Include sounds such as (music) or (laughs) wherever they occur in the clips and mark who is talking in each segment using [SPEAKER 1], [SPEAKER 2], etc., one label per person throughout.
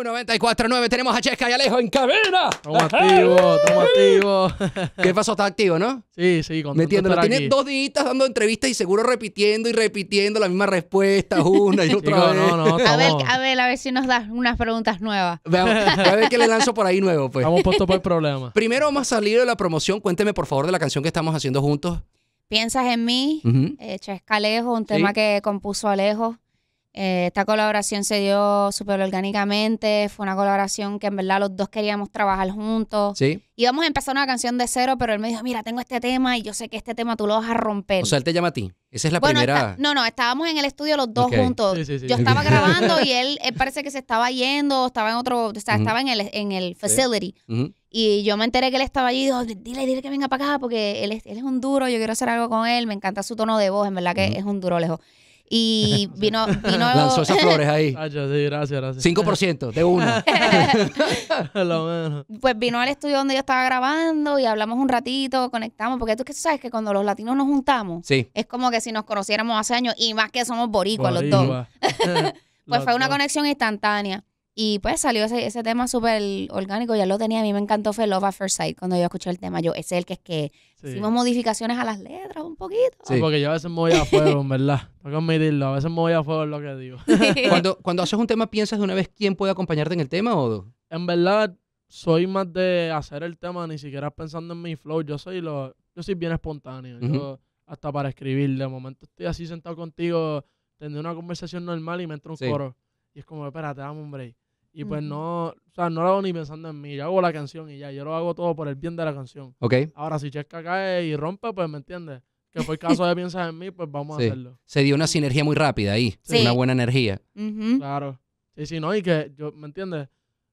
[SPEAKER 1] 1-94-9, tenemos a Chesca y Alejo en cabina. Estamos activo, activo. ¿Qué pasó? Está activo, ¿no? Sí, sí, con Metiéndolo. Tiene dos días dando entrevistas y seguro repitiendo y repitiendo la misma respuesta una y (laughs) otra vez. No, no, (laughs) a, ver,
[SPEAKER 2] a ver, a ver si nos das unas preguntas nuevas. Veamos, a ver qué le lanzo
[SPEAKER 1] por ahí nuevo, pues. Vamos puesto por el problema. (laughs) Primero vamos a salir de la promoción. Cuénteme, por favor, de la canción que estamos haciendo juntos.
[SPEAKER 2] Piensas en mí, eh, Chesca Alejo, un tema que compuso Alejo. Eh, esta colaboración se dio súper orgánicamente, fue una colaboración que en verdad los dos queríamos trabajar juntos. Sí. Íbamos a empezar una canción de cero, pero él me dijo, mira, tengo este tema y yo sé que este tema tú lo vas a romper. O sea,
[SPEAKER 1] él te llama a ti. Esa es la primera.
[SPEAKER 2] no, no, estábamos en el estudio los dos juntos. Yo estaba grabando y (laughs) él, parece que se estaba yendo, estaba en otro, estaba en el, en el facility. Y yo me enteré que él estaba allí y dijo, dile, dile que venga para acá porque él es, él es un duro, yo quiero hacer algo con él, me encanta su tono de voz, en verdad que es un duro lejos. Y (laughs) vino, vino Lanzó esas flores
[SPEAKER 3] ahí. 5% ah, de una. (laughs)
[SPEAKER 2] Pues vino al estudio donde yo estaba grabando y hablamos un ratito, conectamos, porque tú que sabes que cuando los latinos nos juntamos, es como que si nos conociéramos hace años y más que somos boricuas los dos. (laughs) pues fue una conexión instantánea. Y pues salió ese, tema súper orgánico, ya lo tenía. A mí me encantó fue Love at First Sight cuando yo escuché el tema. Yo, ese es el que es que hicimos modificaciones a las letras un
[SPEAKER 3] poquito. Sí, ah, porque yo a veces me voy a fuego, en verdad. Tengo que admitirlo, a veces me voy a fuego en lo que digo. (laughs) cuando, cuando haces un tema, ¿piensas de una vez quién puede acompañarte en el tema o...? En verdad, soy más de hacer el tema, ni siquiera pensando en mi flow. Yo soy, lo, yo soy bien espontáneo. Yo hasta para escribir, de momento estoy así sentado contigo, teniendo una conversación normal y me entra un coro. Y es como, espérate, dame un break y pues no, o sea, no lo hago ni pensando en mí. Yo hago la canción y ya, yo lo hago todo por el bien de la canción. Ok. Ahora, si Chesca cae y rompe, pues me entiendes. Que fue el caso de Piensas en mí, pues vamos a hacerlo. Se
[SPEAKER 1] dio una sinergia muy rápida ahí, una buena energía.
[SPEAKER 3] Claro. Y si no, y que yo, ¿me entiendes?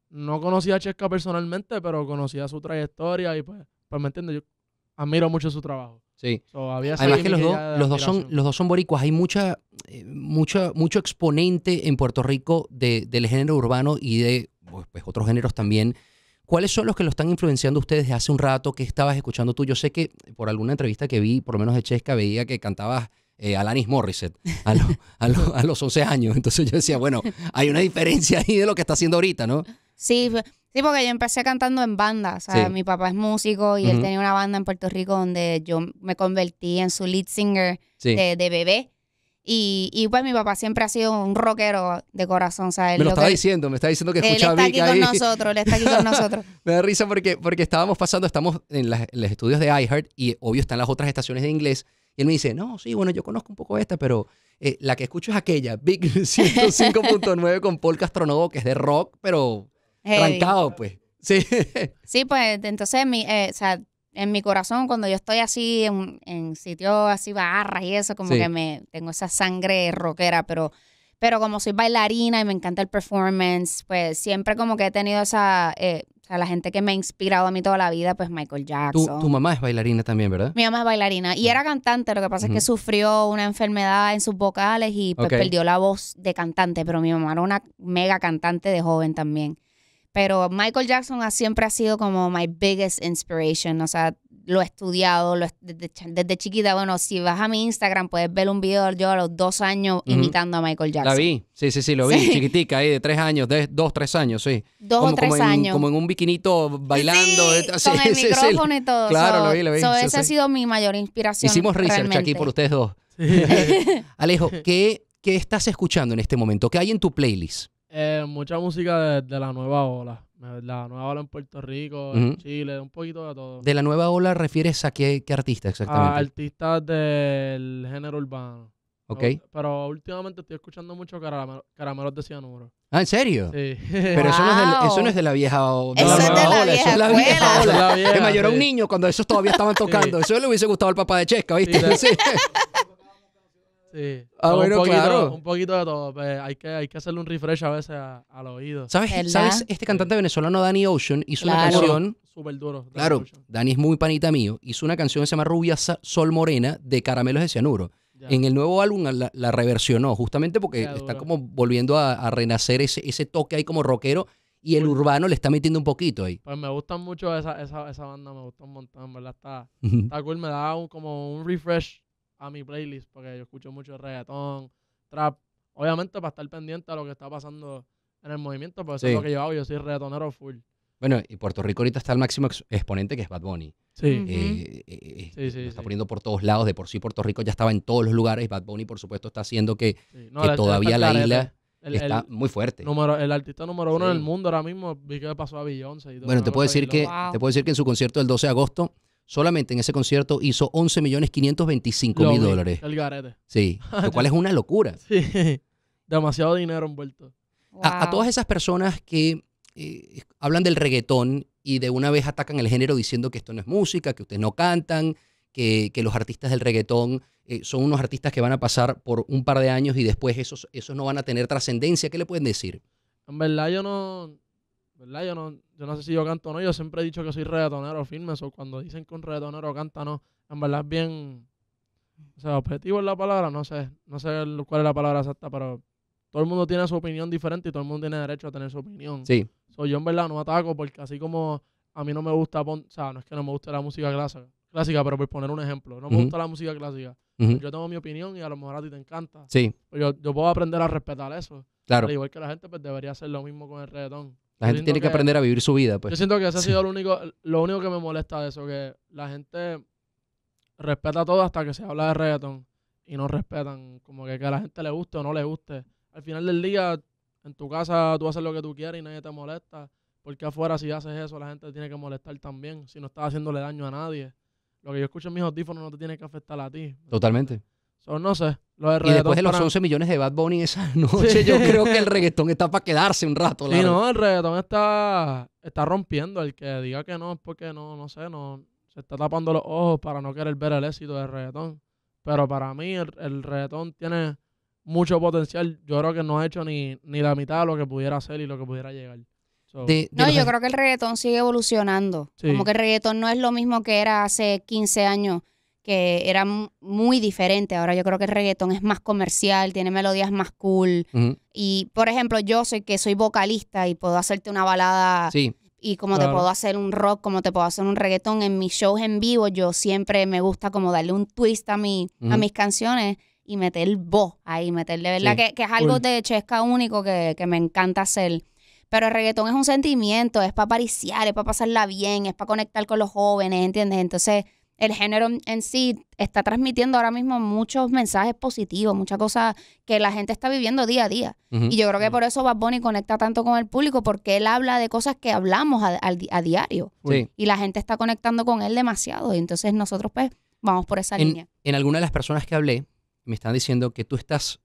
[SPEAKER 3] No conocía a Chesca personalmente, pero conocía su trayectoria y pues, pues me entiendes, yo admiro mucho su trabajo. Sí. Además que los, los, dos son,
[SPEAKER 1] los dos son boricuas. Hay mucha, eh, mucho exponente en Puerto Rico del género urbano y de pues, pues, otros géneros también. ¿Cuáles son los que lo están influenciando ustedes desde hace un rato? ¿Qué estabas escuchando tú? Yo sé que por alguna entrevista que vi, por lo menos de Chesca, veía que cantabas eh, Alanis Morissette a, a, los 11 años. Entonces yo decía, bueno, hay una diferencia ahí de lo que está haciendo ahorita, ¿no?
[SPEAKER 2] Sí, Sí, porque yo empecé cantando en banda. O sea, mi papá es músico y él tenía una banda en Puerto Rico donde yo me convertí en su lead singer de, bebé. Y, y pues mi papá siempre ha sido un rockero de corazón. O me lo, está
[SPEAKER 1] diciendo, me está diciendo que escuchaba Él está aquí con (laughs) nosotros,
[SPEAKER 2] él está aquí con nosotros.
[SPEAKER 1] (laughs) me da risa porque, porque estábamos pasando, estamos en, los estudios de iHeart y obvio están las otras estaciones de inglés. Y él me dice, no, sí, bueno, yo conozco un poco esta, pero eh, la que escucho es aquella, Big (laughs) 105.9 con Paul Castronovo, que es de rock, pero
[SPEAKER 2] trancado,
[SPEAKER 1] pues. Sí.
[SPEAKER 2] sí, pues entonces, eh, en mi corazón, cuando yo estoy así en, en así barra y eso, como que me tengo esa sangre rockera, pero, pero como soy bailarina y me encanta el performance, pues siempre como que he tenido esa, eh, o sea, la gente que me ha inspirado a mí toda la vida, pues Michael Jackson. Tu,
[SPEAKER 1] mamá es bailarina también, ¿verdad?
[SPEAKER 2] Mi mamá es bailarina y era cantante, lo que pasa es que sufrió una enfermedad en sus vocales y pues perdió la voz de cantante, pero mi mamá era una mega cantante de joven también. Pero Michael Jackson ha, siempre ha sido como my biggest inspiration. O sea, lo he estudiado lo, desde, desde, chiquita. Bueno, si vas a mi Instagram puedes ver un video yo a los dos años imitando a Michael Jackson. La vi,
[SPEAKER 1] sí, sí, sí, lo vi, chiquitica, ahí de tres años, de dos, tres años, sí.
[SPEAKER 2] Dos o tres años. como
[SPEAKER 1] en un biquinito bailando. Sí, con el (laughs) micrófono y todo. Claro, lo vi, lo vi. esa ha sido
[SPEAKER 2] mi mayor inspiración. Hicimos research aquí por ustedes
[SPEAKER 1] dos. (laughs) Alejo, ¿qué, ¿qué estás escuchando en este momento? ¿Qué hay en tu playlist?
[SPEAKER 3] Eh, mucha música de, la nueva ola. La nueva ola en Puerto Rico, en Chile, un poquito de todo.
[SPEAKER 1] ¿De la nueva ola refieres a qué, qué artista exactamente? A
[SPEAKER 3] artistas del género urbano. Ok. Pero, últimamente estoy escuchando mucho Caramelos de Cianuro. Ah, ¿en serio? Sí. (laughs) Pero eso, no es de, eso, no es de, la vieja ola. es de la, vieja, eso (laughs) es la vieja ola. Es mayor un niño
[SPEAKER 1] cuando esos todavía estaban tocando. Eso le hubiese gustado al papá de Chesca, ¿viste? Sí, (laughs) Sí. Ah, bueno, un poquito, claro.
[SPEAKER 3] Un poquito de todo. Pues, hay, que, hay que hacerle un refresh a veces a, al oído. ¿Sabes, ¿Sabes?
[SPEAKER 1] Este cantante venezolano Danny Ocean hizo una canción. Súper duro. claro. Danny es muy panita mío. Hizo una canción que se llama Rubia Sol Morena de Caramelos de Cianuro. En el nuevo álbum la, reversionó, justamente porque está como volviendo a, renacer ese, ese toque ahí como rockero y el urbano le está metiendo un poquito ahí.
[SPEAKER 3] Pues me gustan mucho esa, esa, esa banda, me gusta un montón, ¿verdad? Está, está cool, me da como un refresh a mi playlist porque yo escucho mucho reggaetón, trap. Obviamente para estar pendiente a lo que está pasando en el movimiento, porque eso es lo que yo hago, yo soy reggaetonero full.
[SPEAKER 1] Bueno, y Puerto Rico ahorita está el máximo exponente que es Bad Bunny. Sí. Eh, eh, eh, está poniendo por todos lados, de por sí Puerto Rico ya estaba en todos los lugares, Bad Bunny por supuesto está haciendo que, todavía la isla está muy fuerte. Número, el artista
[SPEAKER 3] número uno en el mundo ahora mismo, vi que pasó a Beyoncé. Y bueno, te puedo, decir que, te puedo decir
[SPEAKER 1] que en su concierto del 12 de agosto solamente en ese concierto hizo 11 millones 525 mil dólares. El garete. Sí, (laughs) lo cual es una locura.
[SPEAKER 3] Sí, demasiado dinero envuelto. A, todas esas personas que
[SPEAKER 1] eh, hablan del reggaetón y de una vez atacan el género diciendo que esto no es música, que ustedes no cantan, que, los artistas del reggaetón eh, son unos artistas que van a pasar por un par de años y después esos, esos no van a tener trascendencia, ¿qué le pueden decir?
[SPEAKER 3] En verdad yo no, yo no, yo no sé si yo canto o no, yo siempre he dicho que soy reggaetonero firme, o cuando dicen que un reggaetonero canta, no, en verdad es bien, o sea, objetivo es la palabra, no sé, no sé cuál es la palabra exacta, pero todo el mundo tiene su opinión diferente y todo el mundo tiene derecho a tener su opinión. Sí. So, yo en verdad no ataco porque así como a mí no me gusta, o sea, no es que no me guste la música clásica, clásica pero por poner un ejemplo, no me gusta la música clásica. Yo tengo mi opinión y a lo mejor a ti te encanta. Sí. Pues yo, yo puedo aprender a respetar eso. Claro. igual que la gente, pues debería hacer lo mismo con el reggaetón. La gente tiene que, aprender a vivir su vida. Pues. Yo siento que ese ha sido lo (laughs) único, lo único que me molesta de eso, que la gente respeta todo hasta que se habla de reggaeton y no respetan, como que, a la gente le guste o no le guste. Al final del día, en tu casa tú haces lo que tú quieras y nadie te molesta, porque afuera si haces eso la gente te tiene que molestar también, si no estás haciéndole daño a nadie. Lo que yo escucho en mis audífonos no te tiene que afectar a ti. Totalmente. O no sé.
[SPEAKER 1] Lo de y después de los 11 millones de Bad Bunny esa (laughs) noche, yo creo que el reggaetón está para quedarse un rato. y no, el
[SPEAKER 3] reggaetón está, está rompiendo. El que diga que no es porque no, no sé, no se está tapando los ojos para no querer ver el éxito del reggaetón. Pero para mí el, reggaetón tiene mucho potencial. Yo creo que no ha hecho ni, ni la mitad de lo que pudiera hacer y lo que pudiera llegar. no, yo
[SPEAKER 2] creo que el reggaetón sigue evolucionando. Como que el reggaetón no es lo mismo que era hace 15 años que era muy diferente. Ahora yo creo que el reggaetón es más comercial, tiene melodías más cool. Y, por ejemplo, yo sé que soy vocalista y puedo hacerte una balada. Sí. Y como te puedo hacer un rock, como te puedo hacer un reggaetón, en mis shows en vivo yo siempre me gusta como darle un twist a, mi, a mis canciones y meter voz ahí, de ¿verdad? Que, es algo de Chesca único que, me encanta hacer. Pero el reggaetón es un sentimiento, es para apariciar, es para pasarla bien, es para conectar con los jóvenes, ¿entiendes? Entonces el género en sí está transmitiendo ahora mismo muchos mensajes positivos, muchas cosas que la gente está viviendo día a día. Y yo creo que por eso Bad Bunny conecta tanto con el público, porque él habla de cosas que hablamos a, diario. Y la gente está conectando con él demasiado. Y entonces nosotros, pues, vamos por esa línea.
[SPEAKER 1] En alguna de las personas que hablé, me están diciendo que tú estás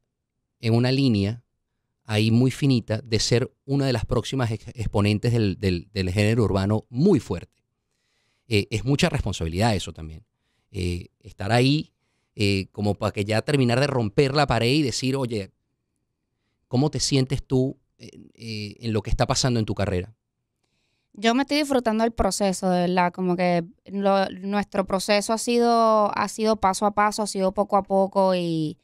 [SPEAKER 1] en una línea ahí muy finita de ser una de las próximas exponentes del, del, del género urbano muy fuerte. Eh, es mucha responsabilidad eso también. Eh, estar ahí eh, como para que ya terminar de romper la pared y decir, oye, ¿cómo te sientes tú en lo que está pasando en tu carrera?
[SPEAKER 2] Yo me estoy disfrutando del proceso, de verdad, como que nuestro proceso ha sido, ha sido paso a paso, ha sido poco a poco y,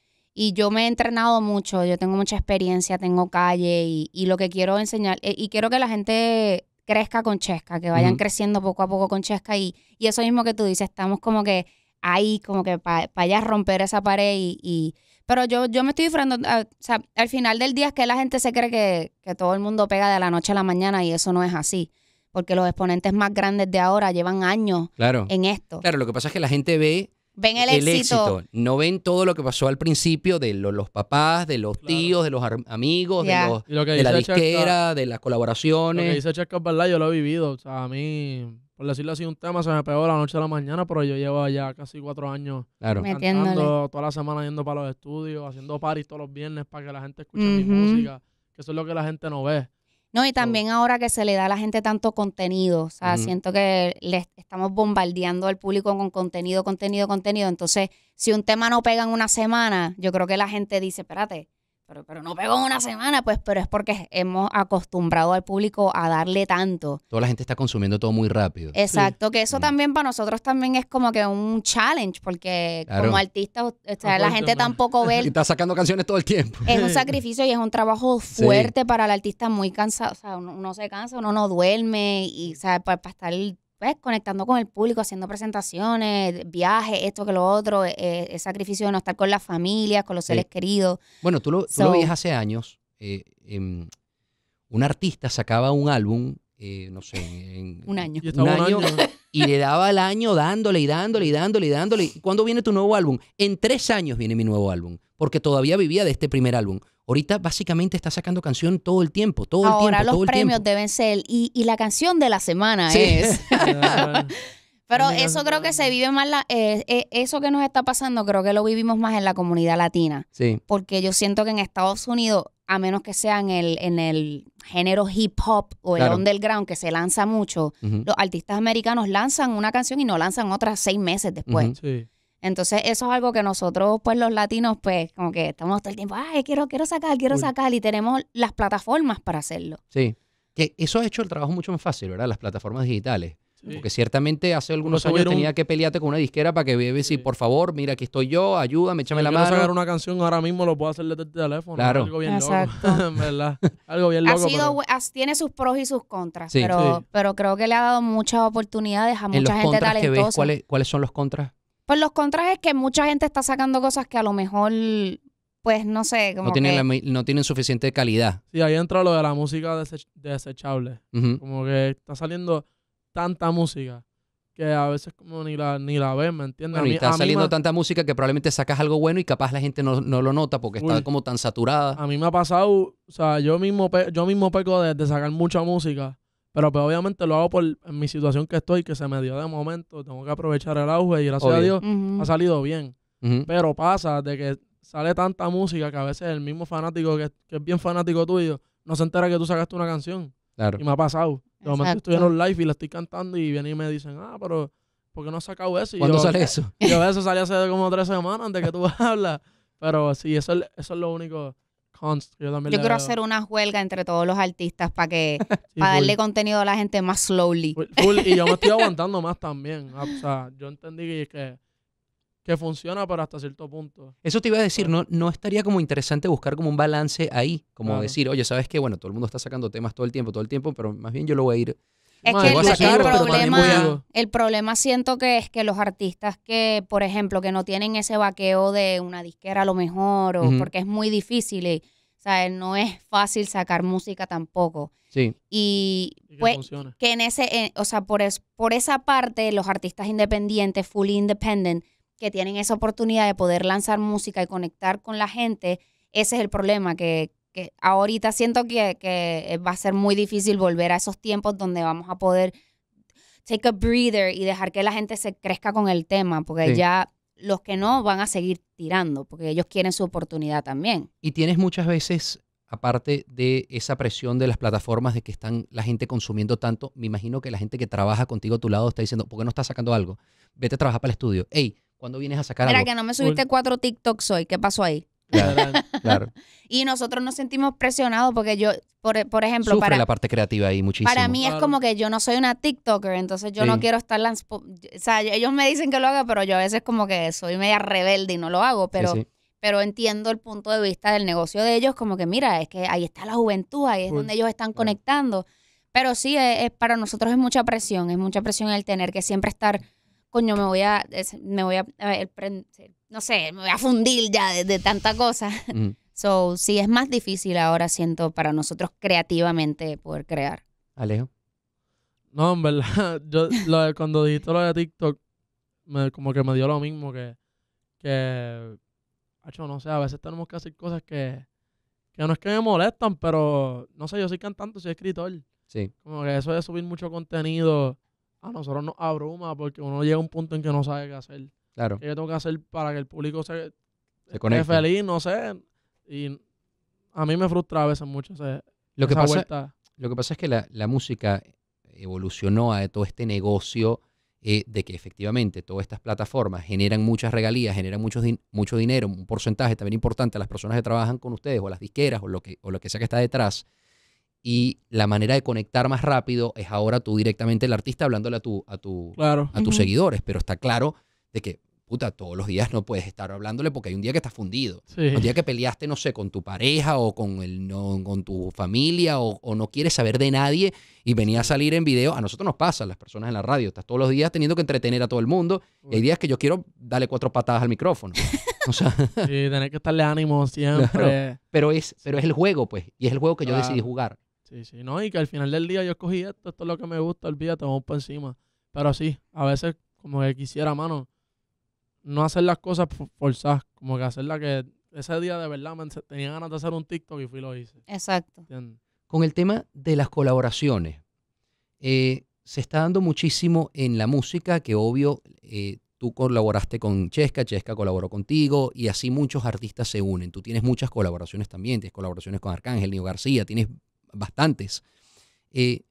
[SPEAKER 2] yo me he entrenado mucho, yo tengo mucha experiencia, tengo calle y, y lo que quiero enseñar, y quiero que la gente crezca con Chesca, que vayan creciendo poco a poco con Chesca y, y, eso mismo que tú dices, estamos como que ahí, como que para a romper esa pared y, pero yo, yo me estoy disfrutando, ah, o sea, al final del día es que la gente se cree que, que todo el mundo pega de la noche a la mañana y eso no es así porque los exponentes más grandes de ahora llevan años claro. en esto.
[SPEAKER 1] Claro, lo que pasa es que la gente ve
[SPEAKER 2] ven el, éxito.
[SPEAKER 1] No ven todo lo que pasó al principio de los papás, de los tíos, de los amigos, de, de la disquera, de las colaboraciones. Lo que dice
[SPEAKER 3] Chesca es verdad, yo lo he vivido. O sea, a mí, por decirlo así, un tema se me pegó la noche a la mañana, pero yo llevo ya casi cuatro años claro. cantando toda la semana yendo para los estudios, haciendo paris todos los viernes para que la gente escuche mi música, que eso es lo que la gente no ve.
[SPEAKER 2] No, y también ahora que se le da a la gente tanto contenido, o sea, siento que le estamos bombardeando al público con contenido, contenido, contenido. Entonces, si un tema no pega en una semana, yo creo que la gente dice, espérate, pero, pero no pegó una semana, pues, pero es porque hemos acostumbrado al público a darle tanto.
[SPEAKER 1] Toda la gente está consumiendo todo muy rápido. Exacto,
[SPEAKER 2] que eso mm. también para nosotros también es como que un challenge, porque como artista, la gente tampoco (laughs) ve... y
[SPEAKER 1] está sacando canciones todo el tiempo. Es un
[SPEAKER 2] sacrificio y es un trabajo fuerte para el artista, muy cansado, o sea, uno, se cansa, uno no duerme, y, o sea, para, para estar pues, conectando con el público, haciendo presentaciones, viajes, esto que lo otro, eh, eh, el sacrificio de no estar con las familias, con los seres queridos.
[SPEAKER 1] Bueno, tú lo, so, hace años. Eh, un artista sacaba un álbum, no sé, en, (laughs) un año. Un año, un año y le daba el año dándole y dándole y dándole y dándole. ¿Cuándo viene tu nuevo álbum? En tres años viene mi nuevo álbum, porque todavía vivía de este primer álbum. Ahorita básicamente está sacando canción todo el tiempo, todo Ahora, el tiempo. Ahora los premios deben
[SPEAKER 2] ser y, y, la canción de la semana es. (laughs) (laughs) Pero eso creo que se vive más, la, eh, eh, eso que nos está pasando creo que lo vivimos más en la comunidad latina. Sí. Porque yo siento que en Estados Unidos, a menos que sea en el, en el género hip hop o el underground que se lanza mucho, los artistas americanos lanzan una canción y no lanzan otra seis meses después. sí. Entonces, eso es algo que nosotros, pues los latinos, pues como que estamos todo el tiempo, ay, quiero, quiero sacar, quiero sacar, y tenemos las plataformas para hacerlo.
[SPEAKER 1] Sí, que eso ha hecho el trabajo mucho más fácil, ¿verdad? Las plataformas digitales. Porque ciertamente hace algunos años tenía que pelearte con una disquera para que bebes y por favor, mira, aquí estoy yo, ayúdame, échame la mano. sacar
[SPEAKER 3] una canción ahora mismo, lo puedo hacer desde el teléfono. Claro. Algo bien Exacto. (laughs) ¿Verdad? Algo bien loco. Ha sido,
[SPEAKER 2] Tiene sus pros y sus contras, pero, pero creo que le ha dado muchas oportunidades a mucha gente contras talentosa.
[SPEAKER 1] ¿Cuáles son los contras?
[SPEAKER 2] Pues los contras es que mucha gente está sacando cosas que a lo mejor, pues no sé, como no tienen,
[SPEAKER 1] no tienen suficiente calidad.
[SPEAKER 3] Sí, ahí entra lo de la música desechable. Como que está saliendo tanta música que a veces como ni la, ni la ves, ¿me entiendes? A está saliendo tanta
[SPEAKER 1] música que probablemente sacas algo bueno y capaz la gente no, lo nota porque
[SPEAKER 3] está como tan saturada. A mí me ha pasado, o sea, yo mismo, yo mismo peco de sacar mucha música pero pues, obviamente lo hago por mi situación que estoy, que se me dio de momento, tengo que aprovechar el auge y gracias a Dios ha salido bien. Pero pasa de que sale tanta música que a veces el mismo fanático que, es bien fanático tuyo no se entera que tú sacaste una canción. Y me ha pasado. De momento estoy en los live y la estoy cantando y vienen y me dicen, ah, pero ¿por qué no has sacado eso? Y ¿Cuándo sale eso? Yo eso salí hace como tres semanas antes que tú (laughs) hablas. Pero sí, eso, es, eso es lo único yo, también quiero hacer
[SPEAKER 2] una huelga entre todos los artistas para que (laughs) para darle contenido a la gente más slowly. y yo me estoy (laughs)
[SPEAKER 3] aguantando más también. Ah, o sea, yo entendí que, que funciona, para hasta cierto punto.
[SPEAKER 2] Eso te iba a decir, ¿no? No estaría como
[SPEAKER 1] interesante buscar como un balance ahí. Como decir, oye, ¿sabes que Bueno, todo el mundo está sacando temas todo el tiempo, todo el tiempo, pero más bien yo lo voy a ir es que, el,
[SPEAKER 2] problema, siento que es que los artistas que, por ejemplo, que no tienen ese vaqueo de una disquera a lo mejor, o porque es muy difícil y, o sea, no es fácil sacar música tampoco. Sí. Y, pues que en ese, o sea, por, es, por esa parte los artistas independientes, fully independent, que tienen esa oportunidad de poder lanzar música y conectar con la gente, ese es el problema, que, que ahorita siento que, eh, va a ser muy difícil volver a esos tiempos donde vamos a poder take a breather y dejar que la gente se crezca con el tema, porque ya los que no van a seguir tirando, porque ellos quieren su oportunidad también.
[SPEAKER 1] Y tienes muchas veces, aparte de esa presión de las plataformas de que están la gente consumiendo tanto, me imagino que la gente que trabaja contigo a tu lado está diciendo, ¿por qué no estás sacando algo? Vete a trabajar para el estudio. Ey, ¿cuándo vienes a sacar algo? Mira, que no me subiste
[SPEAKER 2] cuatro TikToks hoy, ¿qué pasó ahí? Claro, Y nosotros nos sentimos presionados porque yo, por, por ejemplo, Sufre para la
[SPEAKER 1] parte creativa ahí muchísimo. Para mí es como
[SPEAKER 2] que yo no soy una TikToker, entonces yo no quiero estar O sea, ellos me dicen que lo haga, pero yo a veces como que soy media rebelde y no lo hago, pero... Pero entiendo el punto de vista del negocio de ellos, como que mira, es que ahí está la juventud, ahí es donde ellos están conectando. Pero sí, es, e, para nosotros es mucha presión, es mucha presión el tener que siempre estar coño, me voy a, me voy a, no sé, me voy a fundir ya de, tanta cosa. Mm. (laughs) So, sí, es más difícil ahora, siento, para nosotros creativamente poder crear.
[SPEAKER 3] Alejo. No, en verdad, (laughs) yo cuando dijiste lo de TikTok, como que me dio lo mismo que, que, hecho, no sé, a veces tenemos que hacer cosas que, que no es que me molestan, pero, no sé, yo soy cantante, soy escritor. Sí. Como que eso de subir mucho contenido a nosotros nos abruma porque uno llega a un punto en que no sabe qué hacer. Claro. ¿Qué tengo que hacer para que el público se, se eh, conecte? Esté feliz? No sé. Y a mí me frustra a veces mucho lo que esa pasa, vuelta.
[SPEAKER 1] Lo que pasa es que la, música evolucionó a todo este negocio eh, de que efectivamente todas estas plataformas generan muchas regalías, generan mucho, dinero, un porcentaje también importante a las personas que trabajan con ustedes o las disqueras o lo que, o lo que sea que está detrás y la manera de conectar más rápido es ahora tú directamente el artista hablándole a tu a tu a tus seguidores, pero está claro de que puta, todos los días no puedes estar hablándole porque hay un día que estás fundido, un día que peleaste no sé con tu pareja o con el no, con tu familia o, no quieres saber de nadie y venía a salir en video, a nosotros nos pasa, las personas en la radio, estás todos los días teniendo que entretener a todo el mundo y hay días que yo quiero darle cuatro patadas al micrófono. (laughs) O
[SPEAKER 3] sea, sí, tener que estarle ánimo (laughs) siempre. pero es pero es el juego, pues, y es el juego que yo decidí jugar. Sí, sí, no, y que al final del día yo escogí esto, esto es lo que me gusta, olvídate, vamos por encima. Pero sí, a veces como que quisiera, mano, no hacer las cosas forzadas, como que hacer la que ese día de verdad me tenía ganas de hacer un TikTok y fui y lo hice. Exacto. Con el tema de las colaboraciones,
[SPEAKER 1] eh, se está dando muchísimo en la música, que obvio eh, tú colaboraste con Chesca, Chesca colaboró contigo y así muchos artistas se unen. Tú tienes muchas colaboraciones también, tienes colaboraciones con Arcángel, Nio García, tienes bastantes. Eh,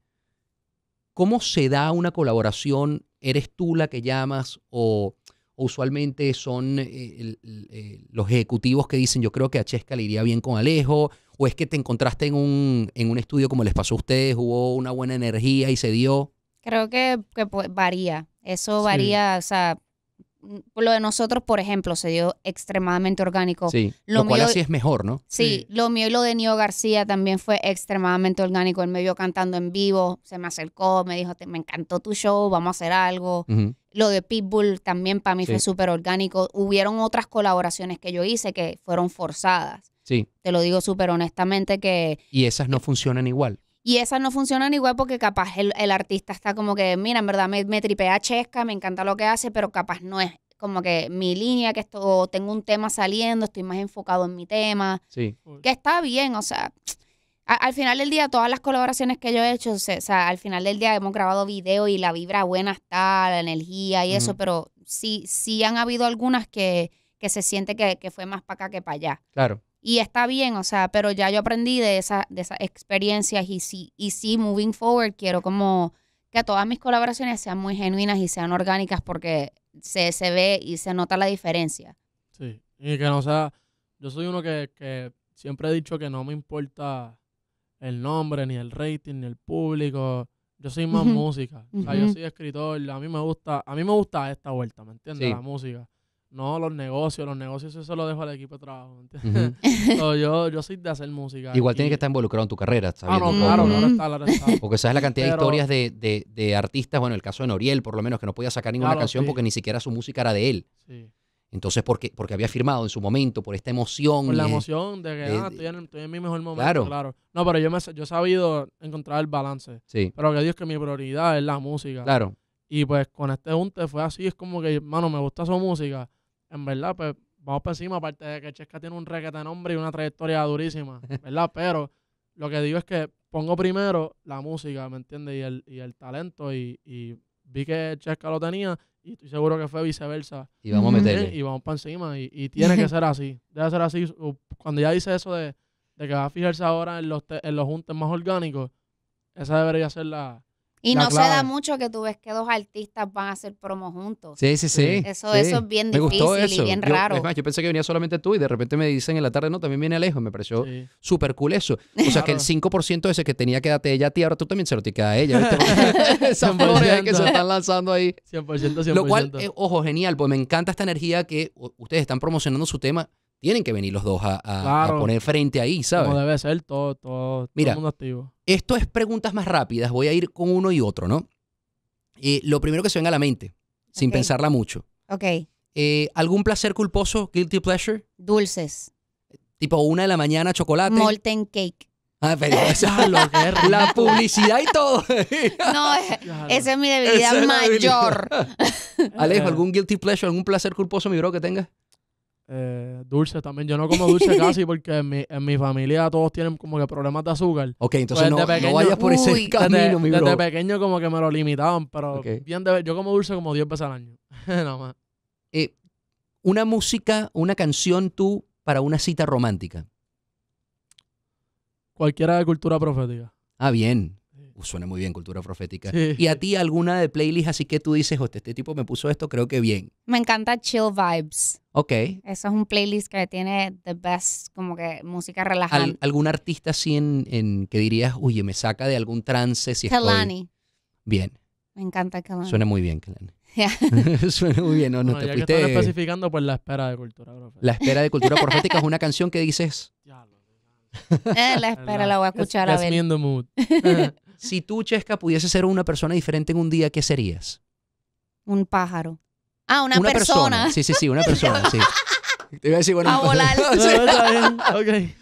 [SPEAKER 1] ¿Cómo se da una colaboración? ¿Eres tú la que llamas o, usualmente son eh, eh, los ejecutivos que dicen yo creo que a Chesca le iría bien con Alejo? ¿O es que te encontraste en un, estudio como les pasó a ustedes, hubo una buena energía y se dio?
[SPEAKER 2] Creo que, pues, varía. Eso varía, o sea, lo de nosotros, por ejemplo, se dio extremadamente orgánico. Sí, lo, mío, así es mejor, ¿no? Sí, lo mío y lo de Nio García también fue extremadamente orgánico. Él me vio cantando en vivo, se me acercó, me dijo, me encantó tu show, vamos a hacer algo. Lo de Pitbull también para mí fue súper orgánico. Hubieron otras colaboraciones que yo hice que fueron forzadas. Sí. Te lo digo súper honestamente que...
[SPEAKER 1] Y esas no funcionan igual.
[SPEAKER 2] Y esas no funcionan igual porque capaz el, artista está como que, mira, en verdad me, me, tripea Chesca, me encanta lo que hace, pero capaz no es como que mi línea, que esto, tengo un tema saliendo, estoy más enfocado en mi tema. Sí. Que está bien, o sea, al final del día, todas las colaboraciones que yo he hecho, o sea, al final del día hemos grabado video y la vibra buena está, la energía y eso, pero sí, sí han habido algunas que, que se siente que, que fue más para acá que para allá. Claro. Y está bien, o sea, pero ya yo aprendí de, esa, de esas experiencias y sí, y sí, moving forward, quiero como que todas mis colaboraciones sean muy genuinas y sean orgánicas porque se, se ve y se nota la diferencia.
[SPEAKER 3] Sí, y que no sea, yo soy uno que, que siempre he dicho que no me importa el nombre, ni el rating, ni el público. Yo soy más música, o sea, yo soy escritor, a mí me gusta, a mí me gusta esta vuelta, ¿me entiendes? La música. No, los negocios, los negocios eso lo dejo al equipo de trabajo, (laughs) yo, yo soy de hacer música. Igual tiene que
[SPEAKER 1] estar involucrado en tu carrera, ah, ¿sabes? bien claro, claro claro Porque sabes la cantidad de historias de, de, de, artistas, bueno, el caso de Noriel, por lo menos, que no podía sacar ninguna canción porque ni siquiera su música era de él. Entonces, porque, porque había firmado en su momento, por esta emoción. Por la emoción de que ah, estoy
[SPEAKER 3] en, estoy en, mi mejor momento. Claro. No, pero yo, me, yo he sabido encontrar el balance. Sí. Pero que Dios que mi prioridad es la música. Claro. Y pues con este unte fue así, es como que, hermano me gusta su música en verdad, pues vamos para encima, aparte de que Chesca tiene un requete nombre y una trayectoria durísima, (laughs) ¿verdad? Pero lo que digo es que pongo primero la música, ¿me entiendes? Y el, y el talento y, y vi que Chesca lo tenía y estoy seguro que fue viceversa. Y vamos a meterle. Y vamos para encima y, y tiene que (laughs) ser así. Debe ser así. Cuando ya dice eso de, de que va a fijarse ahora en los, en los juntes más orgánicos, esa debería ser la, y no se da
[SPEAKER 2] mucho que tú ves que dos artistas van a hacer promo juntos. Sí, sí, sí. Eso, eso es bien difícil y bien raro. Es más,
[SPEAKER 1] yo pensé que venía solamente tú y de repente me dicen en la tarde, no, también viene Alejo. Me pareció súper cool eso. O sea, que el 5% ese que tenía que darte ella a ti, ahora tú también se lo tienes que dar a ella. (laughs) (laughs) Esas flores que se están
[SPEAKER 3] lanzando ahí. 100%, 100%. Lo cual, eh,
[SPEAKER 1] ojo, genial, pues me encanta esta energía que ustedes están promocionando su tema tienen que venir los dos a, poner frente ahí, ¿sabes? Como
[SPEAKER 3] debe ser todo, todo, Mira, mundo activo.
[SPEAKER 1] Esto es preguntas más rápidas. Voy a ir con uno y otro, ¿no? Eh, lo primero que se venga a la mente, sin pensarla mucho. Ok. Eh, ¿Algún placer culposo, guilty pleasure? Dulces. Tipo una de la mañana, chocolate.
[SPEAKER 2] Molten cake.
[SPEAKER 1] Ah, pero (laughs) esa lo que la publicidad y todo. (laughs)
[SPEAKER 2] no, (laughs) esa es mi debilidad mayor.
[SPEAKER 1] Alejo, eh. ¿algún guilty
[SPEAKER 3] pleasure, algún placer culposo, mi bro, que tengas? Eh, dulce también. Yo no como dulce (laughs) casi porque en mi, familia todos tienen como que problemas de azúcar. Ok, entonces pues no, no, vayas por ese camino, desde, mi bro. Desde pequeño como que me lo limitaban, pero bien yo como dulce como 10 veces al año. (laughs) Nada
[SPEAKER 1] eh, una música, una canción tú para una cita romántica.
[SPEAKER 3] Cualquiera de cultura profética.
[SPEAKER 1] Ah, bien. Uh, suena muy bien, cultura profética. ¿Y a ti alguna de playlist así que tú dices, hostia, este tipo me puso esto, creo que bien?
[SPEAKER 2] Me encanta Chill Vibes. Ok. Eso es un playlist que tiene the best, como que música relajante.
[SPEAKER 1] ¿Algún artista así en, en, que dirías, oye me saca de algún trance si Kalani. Bien.
[SPEAKER 2] Me encanta Kalani. Suena muy bien,
[SPEAKER 1] Kalani. (laughs) (laughs) Suena muy bien, no, te ya especificando,
[SPEAKER 3] por pues, la espera de cultura profética. La espera de cultura (laughs) profética es
[SPEAKER 1] una canción que dices.
[SPEAKER 2] Eh, la espera la, voy a escuchar a ver. Mood. Eh,
[SPEAKER 1] si tú, Chesca, pudiese ser una persona diferente en un día, ¿qué serías?
[SPEAKER 2] Un pájaro. Ah, una, persona. Sí, sí, sí, una persona, sí.
[SPEAKER 1] (laughs) Te iba a decir, bueno, a volar. (laughs)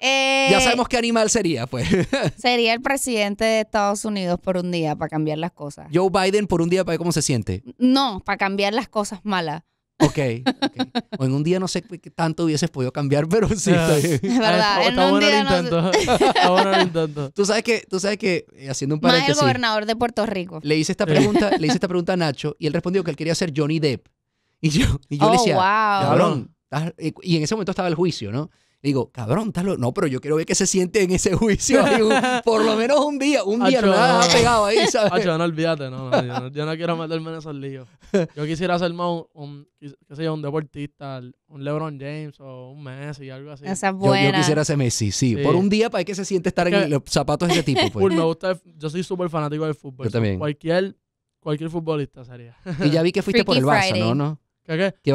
[SPEAKER 2] Eh, ya sabemos
[SPEAKER 1] qué animal sería, pues.
[SPEAKER 2] (laughs) sería el presidente de Estados Unidos por un día para cambiar las cosas.
[SPEAKER 1] Joe Biden por un día para ver cómo se siente.
[SPEAKER 2] No, para cambiar las cosas malas.
[SPEAKER 1] Okay, ok. O en un día no sé qué tanto hubieses podido cambiar, pero sí. Ah, (laughs) verdad. en un Tú sabes que, tú sabes que eh, haciendo un paréntesis. Más el gobernador
[SPEAKER 2] de Puerto Rico. Le hice esta pregunta, le hice esta
[SPEAKER 1] pregunta a Nacho y él respondió que él quería ser Johnny Depp. Y yo, y yo le oh, decía, wow. cabrón. Y en ese momento estaba el juicio, ¿no? digo, cabrón, vez, No, pero yo quiero ver que se siente en ese juicio. Digo, (laughs) por lo menos un día, un día no, no, pegado ahí, ¿sabes? Acho,
[SPEAKER 3] no olvídate, no, yo no, yo no quiero meterme en esos líos. Yo quisiera ser más un, qué sé yo, un deportista, un LeBron James o un Messi, algo así. Esa es buena. Yo, quisiera ser Messi, sí, Por un día para que se siente estar en los zapatos de ese tipo. (laughs) Pues. me gusta, yo soy súper fanático del fútbol. Cualquier, cualquier futbolista sería. Y ya vi que fuiste por el Barça, ¿no? ¿No? ¿Qué qué?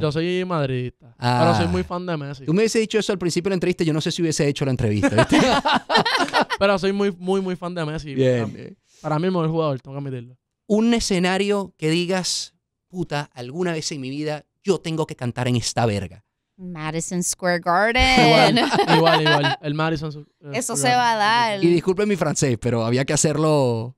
[SPEAKER 3] yo, soy madridista. Pero soy ah. muy fan de Messi. Tú me hubiese dicho eso al
[SPEAKER 1] principio de la entrevista, yo no sé si hubiese hecho la entrevista,
[SPEAKER 3] (laughs) pero soy muy, muy, muy fan de Messi.
[SPEAKER 1] Para, mí el mejor jugador, tengo que admitirlo. Un escenario que digas, puta, alguna vez en mi vida yo tengo que cantar en esta verga.
[SPEAKER 2] Madison Square Garden.
[SPEAKER 3] igual, (laughs) igual, El Madison Square Garden. Eso se va
[SPEAKER 2] a dar. Y
[SPEAKER 1] disculpen mi francés, pero había que hacerlo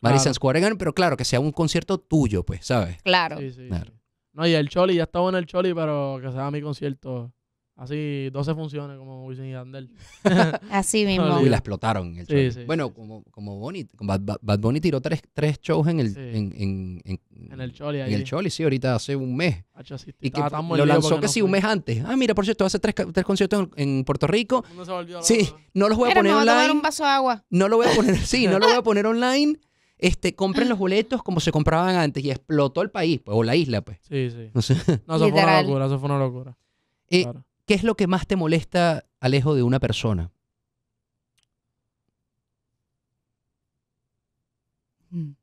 [SPEAKER 1] Madison Square Garden, pero claro, que sea un concierto tuyo, pues, ¿sabes? Claro. claro.
[SPEAKER 3] No, y el Choli, ya estaba en el Choli, pero que sea mi concierto. Así, 12 funciones como Wisin y Andel. (laughs) Así (laughs) mismo. Y la explotaron. El sí, bueno,
[SPEAKER 1] como, como Bonnie, Bad, Bad, Bunny tiró tres, tres shows en el, en, en, en, en, el Choli. el Choli, sí, ahorita hace un mes. y que lo lanzó que sí un mes antes. Ah, mira, por cierto, hace tres, tres conciertos en, Puerto Rico.
[SPEAKER 2] sí, no los voy a poner me voy A tomar un vaso de agua.
[SPEAKER 1] No lo voy a poner, (laughs) sí, no lo voy a poner online este, compren los boletos como se compraban antes y explotó el país, pues, o la isla, pues. Sí, sí. No, sé. eso fue una locura, eso fue una locura. Eh, ¿Qué es lo que más te molesta, Alejo, de una persona? eso mm.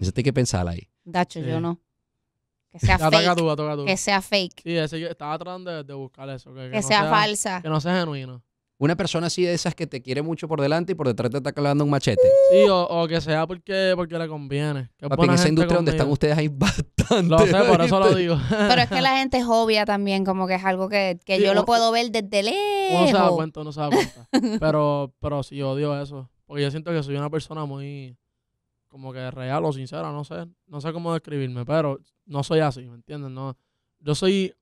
[SPEAKER 1] Eso tiene que pensar ahí.
[SPEAKER 2] Dacho, yo no. Que sea (laughs) fake. Que
[SPEAKER 3] sea fake. Sí, yo estaba tratando de, buscar eso. Que, sea, sea, falsa. Que no sea genuino
[SPEAKER 1] una persona así de esas que te quiere mucho por delante y por detrás te está clavando un machete.
[SPEAKER 3] Sí, o, que sea porque, porque le conviene. en esa industria donde están ustedes hay (laughs) bastante. Lo sé, por eso lo digo. (laughs) Pero es que
[SPEAKER 2] la gente es obvia también, como que es algo que, yo lo puedo ver desde lejos. no se da cuenta, no se da
[SPEAKER 3] cuenta. (laughs) Pero, pero sí, odio eso. Porque yo siento que soy una persona muy como que real o sincera, no sé. No sé cómo describirme, pero no soy así, ¿me entiendes? No, yo soy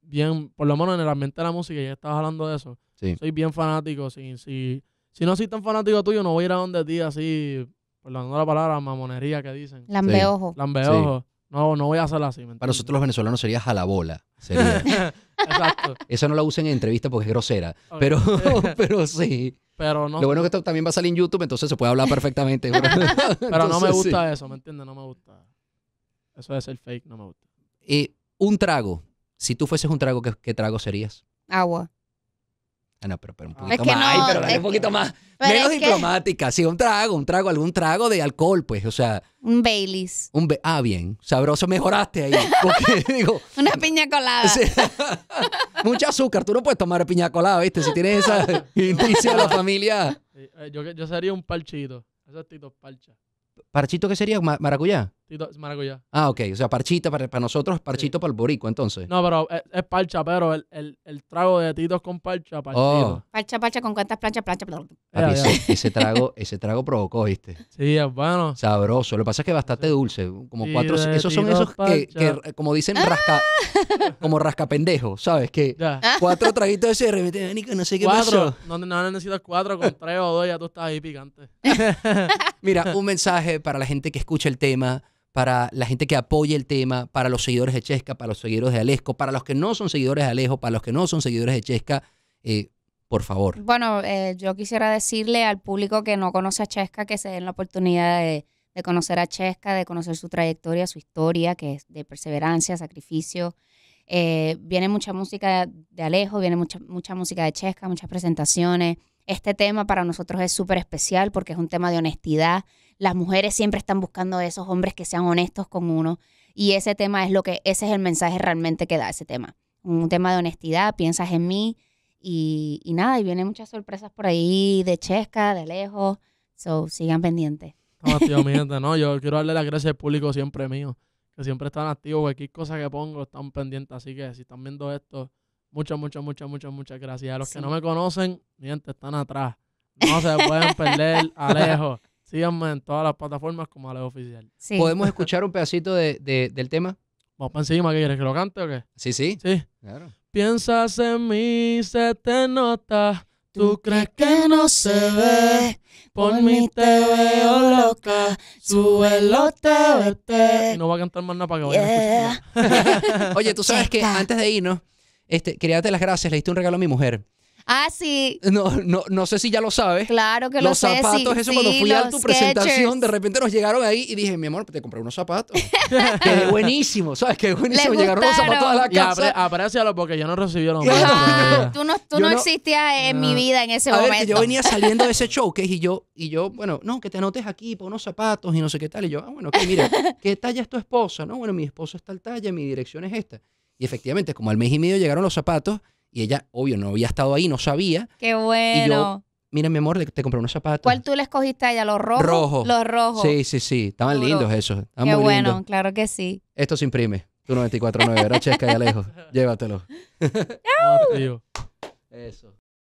[SPEAKER 3] bien, por lo menos en el ambiente de la música, ya estabas hablando de eso soy bien fanático. Si, si, si no soy tan fanático tuyo, no voy a ir a donde ti así, por la palabra, mamonería que dicen. Lambeojo. Lambeojo. No, no voy a hacerla así. Para
[SPEAKER 1] nosotros los venezolanos sería jalabola. Sería. (laughs) Exacto. eso no la usen en entrevista porque es grosera. Pero, (laughs) (laughs) pero sí. Pero no. Lo bueno es que esto también va a salir en YouTube, entonces se puede hablar perfectamente. pero no me gusta eso,
[SPEAKER 3] ¿me entiendes? No me gusta. Eso es el fake, no me gusta.
[SPEAKER 1] Y eh, un trago. Si tú fueses un trago, qué trago serías? Agua. Ah, pero, un ah. poquito más. un
[SPEAKER 2] poquito más. Menos diplomática.
[SPEAKER 1] Sí, un trago, un trago, algún trago de alcohol, pues, o sea.
[SPEAKER 2] Un Baileys.
[SPEAKER 1] Un ah, bien. Sabroso, mejoraste ahí. (laughs) (laughs)
[SPEAKER 2] Una piña colada. (laughs)
[SPEAKER 1] Mucha azúcar. Tú no puedes tomar piña colada, ¿viste? Si tienes esa indicio de la familia.
[SPEAKER 3] Eh, eh, yo, sería un parchito. Esos titos parcha.
[SPEAKER 1] ¿Parchito qué sería? ¿Maracuyá? Tito, maracuyá. Ah, ok. O sea, parchita para, para nosotros, parchito para el borico, entonces.
[SPEAKER 3] No, pero es, eh, es parcha, pero el, el, el, trago de Tito con parcha, oh. parchito. Oh.
[SPEAKER 2] Parcha, parcha, con cuántas planchas, plancha, plancha.
[SPEAKER 1] Ese, trago, ese trago provocó, ¿viste? Sí, es bueno. Sabroso. Lo que pasa es que bastante dulce. Como cuatro. Esos son esos que, que, como dicen, rasca, (laughs) como rasca pendejo ¿sabes? Que cuatro traguitos de ese de Nico, no sé qué cuatro.
[SPEAKER 3] No, no necesitas cuatro, con tres o dos ya tú estás ahí picante. (laughs)
[SPEAKER 1] Mira, un mensaje para la gente que escucha el tema para la gente que apoya el tema, para los seguidores de Chesca, para los seguidores de Alesco, para los que no son seguidores de Alejo, para los que no son seguidores de Chesca, eh,
[SPEAKER 2] por favor. Bueno, eh, yo quisiera decirle al público que no conoce a Chesca que se den la oportunidad de, conocer a Chesca, de conocer su trayectoria, su historia, que es de perseverancia, sacrificio. Eh, viene mucha música de Alejo, viene mucha, mucha música de Chesca, muchas presentaciones. Este tema para nosotros es súper especial porque es un tema de honestidad. Las mujeres siempre están buscando a esos hombres que sean honestos con uno y ese tema es lo que, ese es el mensaje realmente que da ese tema. Un tema de honestidad, piensas en mí y, y nada, y vienen muchas sorpresas por ahí de Chesca, de lejos. So, sigan pendientes.
[SPEAKER 3] No, tío, (laughs) mi no, yo quiero darle las gracias al público siempre mío, que siempre están activos, cualquier cosa que pongo están pendientes, así que si están viendo esto, Muchas, muchas, muchas, muchas, muchas gracias. A los que no me conocen, miren, están atrás. No se pueden (laughs) perder, Alejo. Síganme en todas las plataformas como Alejo Oficial. ¿Podemos escuchar un pedacito del tema? Vamos para encima, ¿Que lo cante o qué? Sí, sí. Sí. Claro. Piensas en mí, se te nota. Tú crees que no se ve, por mí te veo loca, sube te vete. no va a cantar más nada para que
[SPEAKER 1] (laughs) (laughs) Oye, tú sabes que antes de irnos, este, quería darte las gracias, le diste un regalo a mi mujer.
[SPEAKER 2] Ah, sí.
[SPEAKER 1] No, no, no sé si ya lo sabes.
[SPEAKER 2] Claro que lo sabes. Los zapatos, eso cuando fui a tu presentación,
[SPEAKER 1] de repente nos llegaron ahí y dije, mi amor, te compré unos zapatos. (laughs) Qué buenísimo, ¿sabes? Qué buenísimo. Llegaron los zapatos a la casa.
[SPEAKER 3] Aprecialo porque yo no recibí los zapatos
[SPEAKER 2] (laughs) Tú no, tú no, existías en mi ah. vida en ese a momento. Ver, yo venía saliendo de
[SPEAKER 1] ese showcase y yo, y yo, bueno, no, que te anotes aquí por unos zapatos y no sé qué tal. Y yo, ah, bueno, que mira, ¿qué talla es tu esposa? No, bueno, mi esposa está tal talla, mi dirección es esta. Y efectivamente, como al mes y medio llegaron los zapatos y ella, obvio, no había estado ahí, no sabía.
[SPEAKER 2] Qué bueno. yo,
[SPEAKER 1] mira, mi amor, te compré unos zapatos.
[SPEAKER 2] ¿Cuál tú le escogiste a ella? ¿Los rojos? Rojo, Los rojos. Sí, sí, sí.
[SPEAKER 1] Estaban lindos esos. Qué bueno,
[SPEAKER 2] claro que sí.
[SPEAKER 1] Esto se imprime. Tu
[SPEAKER 3] 94.9, ¿verdad, Chesca Ya lejos. (laughs) Llévatelo. Eso.